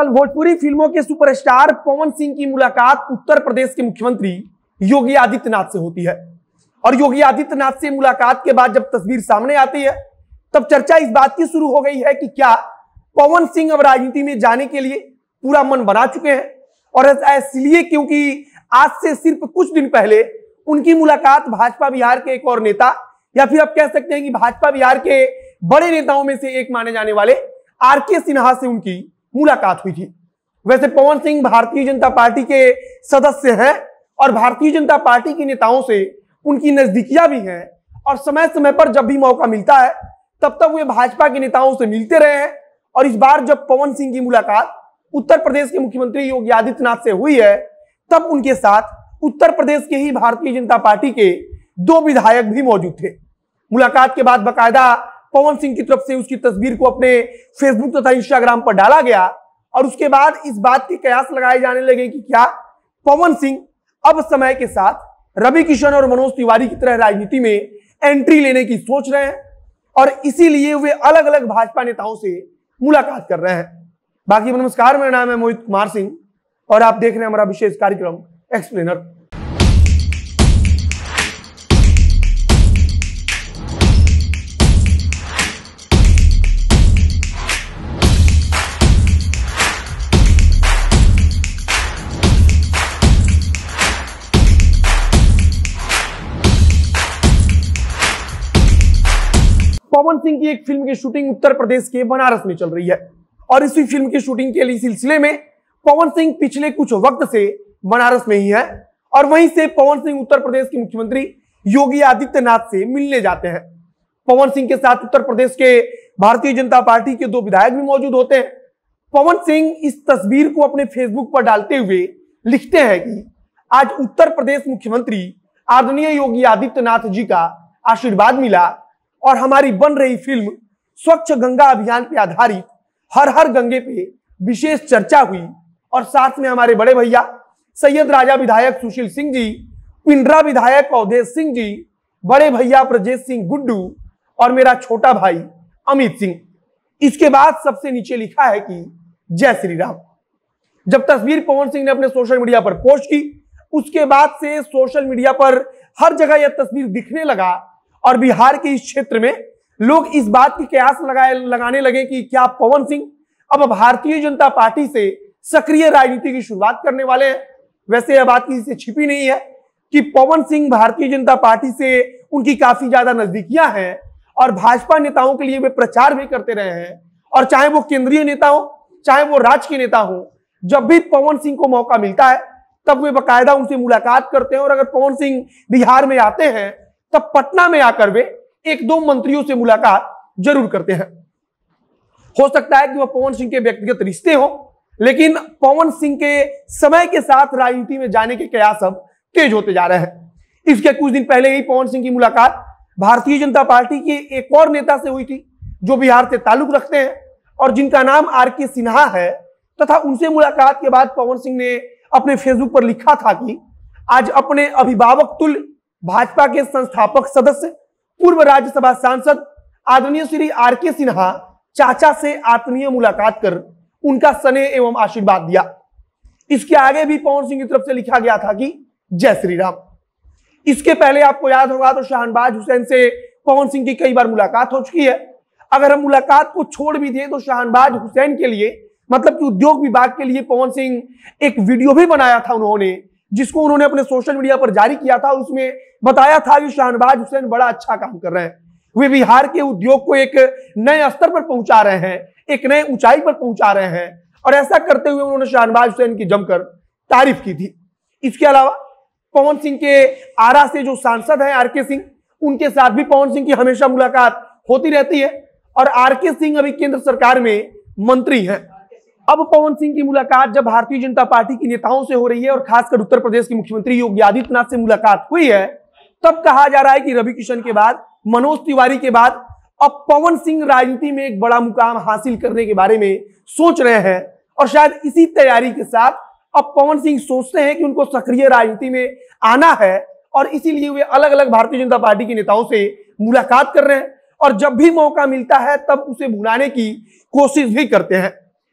कल भोजपुरी फिल्मों के सुपरस्टार पवन सिंह की मुलाकात उत्तर प्रदेश के मुख्यमंत्री योगी आदित्यनाथ से होती है और योगी आदित्यनाथ से मुलाकात के बाद जब तस्वीर सामने आती है तब चर्चा इस बात की शुरू हो गई है कि क्या पवन सिंह अब राजनीति में जाने के लिए पूरा मन बना चुके हैं और इसलिए क्योंकि आज से सिर्फ कुछ दिन पहले उनकी मुलाकात भाजपा बिहार के एक और नेता या फिर आप कह सकते हैं कि भाजपा बिहार के बड़े नेताओं में से एक माने जाने वाले आर के सिन्हा से उनकी मुलाकात हुई थी वैसे पवन सिंह भारतीय जनता पार्टी के सदस्य हैं और भारतीय जनता पार्टी के नेताओं से उनकी नजदीकियां भी हैं और समय समय पर जब भी मौका मिलता है तब तक वे भाजपा के नेताओं से मिलते रहे हैं और इस बार जब पवन सिंह की मुलाकात उत्तर प्रदेश के मुख्यमंत्री योगी आदित्यनाथ से हुई है तब उनके साथ उत्तर प्रदेश के ही भारतीय जनता पार्टी के दो विधायक भी मौजूद थे मुलाकात के बाद बाकायदा पवन सिंह की तरफ से उसकी तस्वीर को अपने फेसबुक तथा इंस्टाग्राम पर डाला गया और उसके बाद इस बात के कयास लगाए जाने लगे कि क्या पवन सिंह अब समय के साथ रवि किशन और मनोज तिवारी की तरह राजनीति में एंट्री लेने की सोच रहे हैं और इसीलिए वे अलग अलग भाजपा नेताओं से मुलाकात कर रहे हैं बाकी नमस्कार मेरा नाम है मोहित कुमार सिंह और आप देख रहे हैं हमारा विशेष कार्यक्रम एक्सप्लेनर पवन सिंह की एक फिल्म की शूटिंग उत्तर प्रदेश के बनारस में चल रही है और इसी फिल्म की शूटिंग के लिए सिलसिले में पवन सिंह पिछले कुछ वक्त से बनारस में ही है और वहीं से पवन सिंह उत्तर प्रदेश के मुख्यमंत्री योगी आदित्यनाथ से मिलने जाते हैं पवन सिंह के साथ उत्तर प्रदेश के भारतीय जनता पार्टी के दो विधायक भी मौजूद होते हैं पवन सिंह इस तस्वीर को अपने फेसबुक पर डालते हुए लिखते हैं कि आज उत्तर प्रदेश मुख्यमंत्री आदरणीय योगी आदित्यनाथ जी का आशीर्वाद मिला और हमारी बन रही फिल्म स्वच्छ गंगा अभियान पर आधारित हर हर गंगे पे विशेष चर्चा हुई और साथ में हमारे बड़े भैया सैयद राजा विधायक सुशील सिंह जी पिंडरा विधायक अवधेश सिंह जी बड़े भैया ब्रजेश सिंह गुड्डू और मेरा छोटा भाई अमित सिंह इसके बाद सबसे नीचे लिखा है कि जय श्री राम जब तस्वीर पवन सिंह ने अपने सोशल मीडिया पर पोस्ट की उसके बाद से सोशल मीडिया पर हर जगह यह तस्वीर दिखने लगा और बिहार के इस क्षेत्र में लोग इस बात की कयास लगाए लगाने लगे कि क्या पवन सिंह अब भारतीय जनता पार्टी से सक्रिय राजनीति की शुरुआत करने वाले हैं वैसे यह बात किसी से छिपी नहीं है कि पवन सिंह भारतीय जनता पार्टी से उनकी काफी ज्यादा नजदीकियां हैं और भाजपा नेताओं के लिए वे प्रचार भी करते रहे हैं और चाहे वो केंद्रीय नेता हो चाहे वो राज्य के नेता हो जब भी पवन सिंह को मौका मिलता है तब वे बाकायदा उनसे मुलाकात करते हैं और अगर पवन सिंह बिहार में आते हैं तब पटना में आकर वे एक दो मंत्रियों से मुलाकात जरूर करते हैं हो सकता है कि वह पवन सिंह के व्यक्तिगत रिश्ते हो लेकिन पवन सिंह के समय के साथ राजनीति में जाने के कयास अब तेज होते जा रहे हैं इसके कुछ दिन पहले ही पवन सिंह की मुलाकात भारतीय जनता पार्टी के एक और नेता से हुई थी जो बिहार से ताल्लुक रखते हैं और जिनका नाम आर के सिन्हा है तथा उनसे मुलाकात के बाद पवन सिंह ने अपने फेसबुक पर लिखा था कि आज अपने अभिभावक तुल्य भाजपा के संस्थापक सदस्य पूर्व राज्यसभा सांसद आदरणीय श्री आर के सिन्हा चाचा से आत्मीय मुलाकात कर उनका स्नेह एवं आशीर्वाद दिया इसके आगे भी पवन सिंह की तरफ से लिखा गया था कि जय श्री राम इसके पहले आपको याद होगा तो शाहनबाज हुसैन से पवन सिंह की कई बार मुलाकात हो चुकी है अगर हम मुलाकात को छोड़ भी दें तो शाहनबाज हुसैन के लिए मतलब कि उद्योग विभाग के लिए पवन सिंह एक वीडियो भी बनाया था उन्होंने जिसको उन्होंने अपने सोशल मीडिया पर जारी किया था उसमें बताया था कि शाहनवाज हुसैन बड़ा अच्छा काम कर रहे हैं वे बिहार के उद्योग को एक नए स्तर पर पहुंचा रहे हैं एक नए ऊंचाई पर पहुंचा रहे हैं और ऐसा करते हुए उन्होंने शाहनवाज हुसैन की जमकर तारीफ की थी इसके अलावा पवन सिंह के आरा से जो सांसद हैं आर के सिंह उनके साथ भी पवन सिंह की हमेशा मुलाकात होती रहती है और आर के सिंह अभी केंद्र सरकार में मंत्री हैं अब पवन सिंह की मुलाकात जब भारतीय जनता पार्टी के नेताओं से हो रही है और खासकर उत्तर प्रदेश के मुख्यमंत्री योगी आदित्यनाथ से मुलाकात हुई है तब कहा जा रहा है कि रवि किशन के बाद मनोज तिवारी के बाद अब पवन सिंह राजनीति में एक बड़ा मुकाम हासिल करने के बारे में सोच रहे हैं और शायद इसी तैयारी के साथ अब पवन सिंह सोचते हैं कि उनको सक्रिय राजनीति में आना है और इसीलिए वे अलग अलग भारतीय जनता पार्टी के नेताओं से मुलाकात कर रहे हैं और जब भी मौका मिलता है तब उसे भुलाने की कोशिश भी करते हैं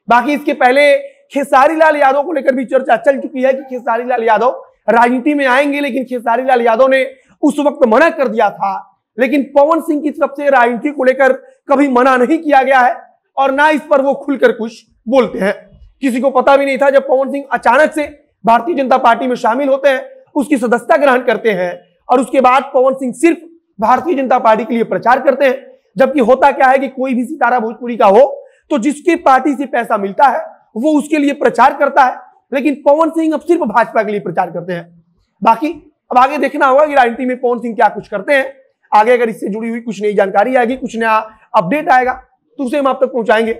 बाकी इसके पहले खेसारी लाल यादव को लेकर भी चर्चा चल चुकी है कि खेसारी लाल यादव राजनीति में आएंगे लेकिन खेसारी लाल यादव ने उस वक्त मना कर दिया था लेकिन पवन सिंह की तरफ से राजनीति को लेकर कभी मना नहीं किया गया है और ना इस पर वो खुलकर कुछ बोलते हैं किसी को पता भी नहीं था जब पवन सिंह अचानक से भारतीय जनता पार्टी में शामिल होते हैं उसकी सदस्यता ग्रहण करते हैं और उसके बाद पवन सिंह सिर्फ भारतीय जनता पार्टी के लिए प्रचार करते हैं जबकि होता क्या है कि कोई भी सितारा भोजपुरी का हो तो जिसकी पार्टी से पैसा मिलता है वो उसके लिए प्रचार करता है लेकिन पवन सिंह अब सिर्फ भाजपा के लिए प्रचार करते हैं बाकी अब आगे देखना होगा कि राजनीति में पवन सिंह क्या कुछ करते हैं आगे अगर इससे जुड़ी हुई कुछ नई जानकारी आएगी कुछ नया अपडेट आएगा तो उसे हम आप तक पहुंचाएंगे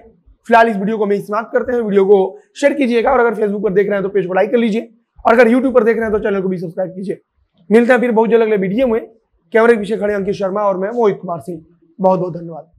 फिलहाल इस वीडियो को हमें समाप्त करते हैं वीडियो को शेयर कीजिएगा और अगर फेसबुक पर देख रहे हैं तो पेज को लाइक कर लीजिए और अगर यूट्यूब पर देख रहे हैं तो चैनल को भी सब्सक्राइब कीजिए मिलते हैं फिर बहुत जल्द अगले वीडियो में कैमरे के पीछे खड़े अंकित शर्मा और मैं मोहित कुमार सिंह बहुत बहुत धन्यवाद